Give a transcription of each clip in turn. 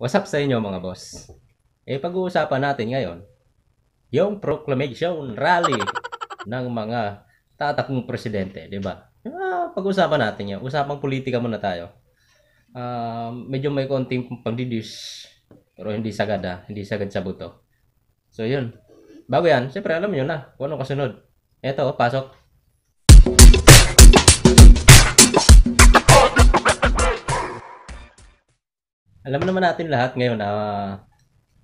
What's up sa inyo mga boss? Eh pag-uusapan natin ngayon yung proclamation rally ng mga tatakong presidente, 'di ba? Ah, pag-usapan natin 'yan. Usapang politika muna tayo. Uh, medyo may konting pagdidis pero hindi sagad ha, ah. hindi sagad sa buto. So 'yun. Bago 'yan, syempre alam niyo na kung anong kasunod. Eto, oh, pasok. alam naman natin lahat ngayon na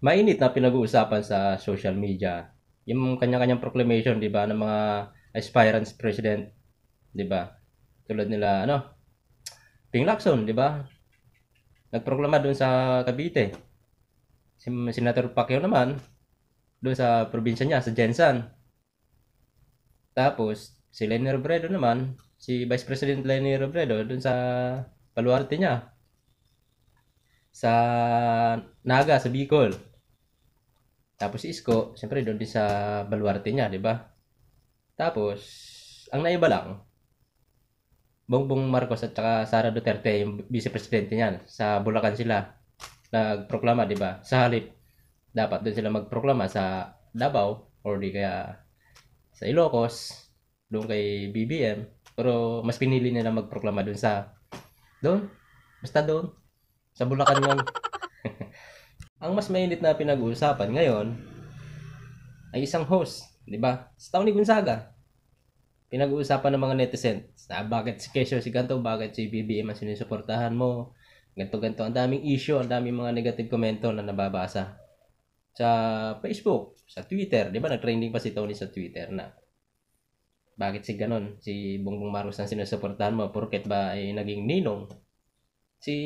mainit na pinag-uusapan sa social media. Yung kanya-kanyang proclamation, 'di ba, ng mga aspirants president, 'di ba? Tulad nila ano, Ping Lacson, 'di ba? Nagproklama doon sa Cavite. Si Senator Pacquiao naman doon sa probinsya niya, sa Jensan. Tapos si Lenny Robredo naman, si Vice President Lenny Robredo doon sa Paluarte niya, sa Naga, sa Bicol. Tapos si Isko, siyempre doon din sa baluarte niya, di ba? Tapos, ang naiba lang, Bongbong Marcos at saka Sara Duterte, yung vice presidente niyan, sa Bulacan sila nagproklama, di ba? Sa halip, dapat doon sila magproklama sa Davao or di kaya sa Ilocos, doon kay BBM. Pero mas pinili nila magproklama doon sa doon. Basta doon. Sa Bulacan lang. ang mas mainit na pinag-uusapan ngayon ay isang host, di ba? Si Tony Gonzaga. Pinag-uusapan ng mga netizens na bakit si Kesyo si Ganto, bakit si BBM ang sinusuportahan mo. Ganto-ganto, ang daming issue, ang daming mga negative komento na nababasa. Sa Facebook, sa Twitter, di ba? Nag-trending pa si Tony sa Twitter na bakit si ganon, si Bongbong Marcos ang sinusuportahan mo, porket ba ay naging ninong? Si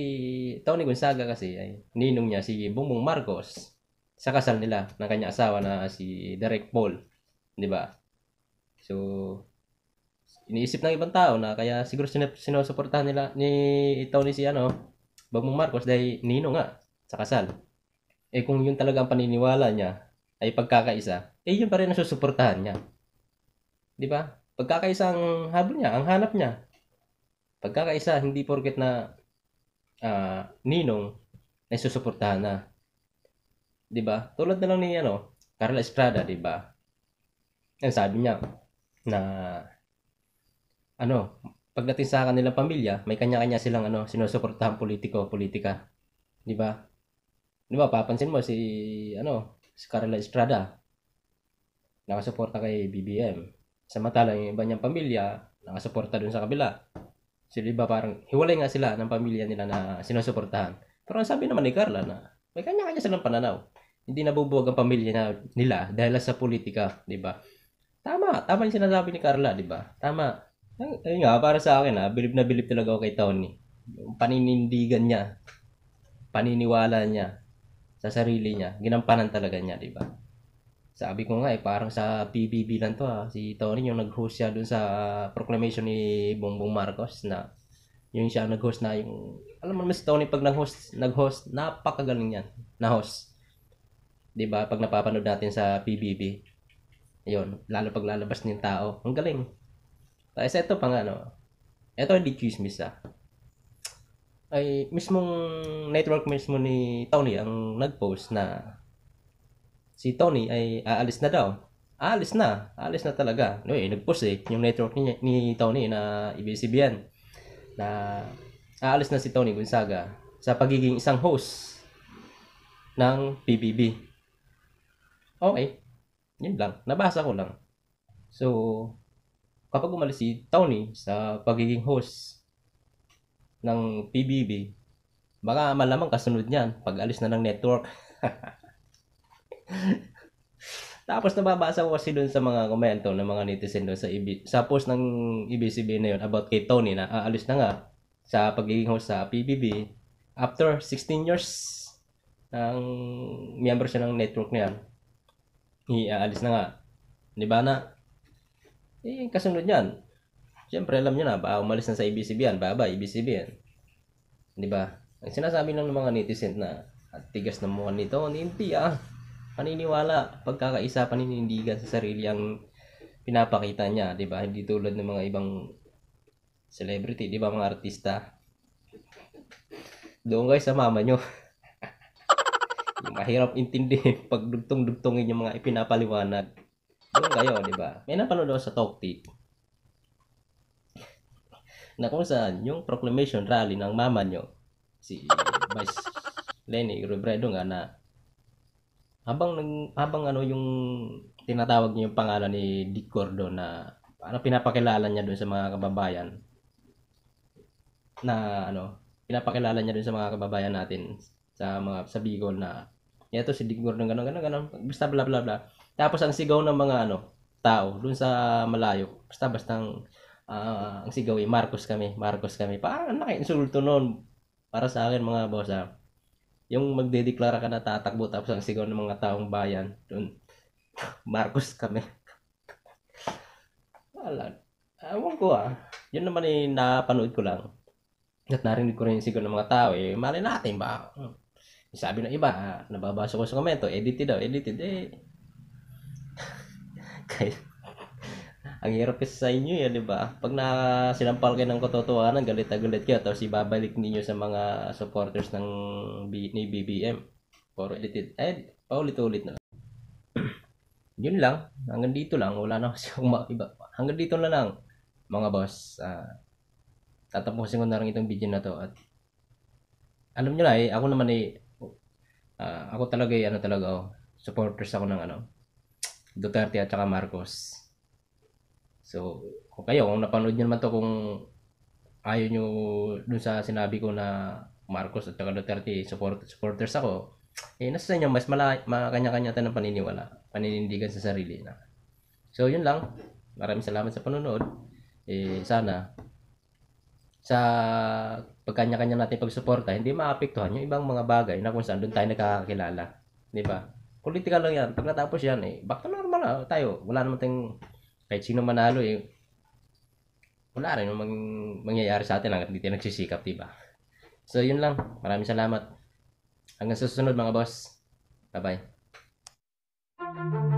Tony Gonzaga kasi ay ninong niya si Bongbong Marcos sa kasal nila ng kanya asawa na si Derek Paul, 'di ba? So iniisip ng ibang tao na kaya siguro sin- sinusuportahan nila ni Tony si ano, Bongbong Marcos dahil nino nga sa kasal. Eh kung yun talaga ang paniniwala niya ay pagkakaisa, eh yun pa rin ang susuportahan niya. 'Di ba? Pagkakaisa ang habol niya, ang hanap niya. Pagkakaisa, hindi porket na uh, ninong na susuportahan na. 'Di ba? Tulad na lang ni ano, Carla Estrada, 'di ba? Ang sabi niya na ano, pagdating sa kanilang pamilya, may kanya-kanya silang ano, sinusuportahan politiko, politika. 'Di ba? 'Di ba papansin mo si ano, si Carla Estrada nakasuporta kay BBM. Samantalang yung iba niyang pamilya nakasuporta dun sa kabila. Sila so, diba parang hiwalay nga sila ng pamilya nila na sinusuportahan. Pero ang sabi naman ni Carla na may kanya-kanya silang pananaw. Hindi nabubuwag ang pamilya nila dahil sa politika, di ba? Tama, tama yung sinasabi ni Carla, di ba? Tama. Ayun nga, para sa akin ha, ah, bilib na bilib talaga ako kay Tony. Yung paninindigan niya, paniniwala niya sa sarili niya, ginampanan talaga niya, di ba? Sabi ko nga eh, parang sa PBB lang to ha. Ah. Si Tony yung nag-host siya dun sa ah, proclamation ni Bongbong Marcos na yung siya nag-host na yung... Alam mo mas Tony pag nag-host, nag-host napakagaling yan. Na-host. ba diba? Pag napapanood natin sa PBB. Yun, lalo pag lalabas ng tao. Ang galing. Tapos ito pa nga, no? Ito hindi chismis ah. Ay, mismong network mismo ni Tony ang nag-post na si Tony ay aalis na daw. Aalis na. Aalis na talaga. No, eh, nag-post eh, yung network ni, ni Tony na ibig na aalis na si Tony Gonzaga sa pagiging isang host ng PBB. Okay. Yun lang. Nabasa ko lang. So, kapag umalis si Tony sa pagiging host ng PBB, baka malamang kasunod niyan pag alis na ng network. Tapos nababasa ko kasi doon sa mga komento ng mga netizen doon sa, IB, sa post ng IBCB na yun about kay Tony na aalis ah, na nga sa pagiging host sa PBB after 16 years ng member siya ng network na yan. Iaalis na nga. Di ba na? Eh, kasunod yan. Siyempre, alam nyo na, ba umalis na sa IBCB yan, baba, IBCB yan. Di ba? Ang sinasabi ng mga netizen na at tigas ng mukha ni Tony, hindi ah paniniwala, pagkakaisa, paninindigan sa sarili ang pinapakita niya, 'di ba? Hindi tulad ng mga ibang celebrity, 'di ba, mga artista. Doon guys sa mama nyo. Mahirap intindihin pag dugtong-dugtongin yung mga ipinapaliwanag. Doon kayo, di ba? May napanood ako sa Talk Tit. Na kung saan, yung proclamation rally ng mama nyo, si Vice Lenny Robredo nga na habang nag habang ano yung tinatawag niya yung pangalan ni Dick Gordon na ano pinapakilala niya doon sa mga kababayan na ano pinapakilala niya doon sa mga kababayan natin sa mga sa Bicol na ito si Dick Gordon ganun ganun ganun basta bla bla bla tapos ang sigaw ng mga ano tao doon sa malayo basta basta ang, uh, ah, ang sigaw ay Marcos kami Marcos kami pa ang insulto noon para sa akin mga boss ah yung magdedeklara ka na tatakbo tapos ang sigaw ng mga taong bayan doon Marcos kami wala ewan ko ah yun naman eh napanood ko lang at narinig ko rin yung sigaw ng mga tao eh mali natin ba sabi ng iba ah, nababasa ko sa komento edited daw edited eh kaya ang hirap kasi sa inyo yan, di ba? Pag na sinampal kayo ng katotohanan, galit na galit kayo, tapos ibabalik ninyo sa mga supporters ng B- ni BBM. For edited. Eh, paulit-ulit na Yun lang. Hanggang dito lang. Wala na kasi akong maiba. Hanggang dito na lang, mga boss. Uh, tatapusin ko na lang itong video na to. At, alam nyo na eh, ako naman eh, uh, ako talaga eh, ano talaga, oh, supporters ako ng ano, Duterte at saka Marcos So, kung kayo, kung napanood nyo naman to, kung ayaw nyo dun sa sinabi ko na Marcos at saka Duterte support, supporters ako, eh, nasa inyo, mas mala, makanya-kanya tayo ng paniniwala, paninindigan sa sarili na. So, yun lang. Maraming salamat sa panonood. Eh, sana, sa pagkanya-kanya natin pagsuporta, hindi maapektuhan yung ibang mga bagay na kung saan doon tayo nagkakakilala. Di ba? Politika lang yan. Pag natapos yan, eh, back to normal ah, tayo. Wala naman tayong kahit sino manalo eh, wala rin yung maging mangyayari sa atin hanggat hindi tayo nagsisikap, diba? So, yun lang. Maraming salamat. Hanggang sa susunod mga boss. Bye-bye.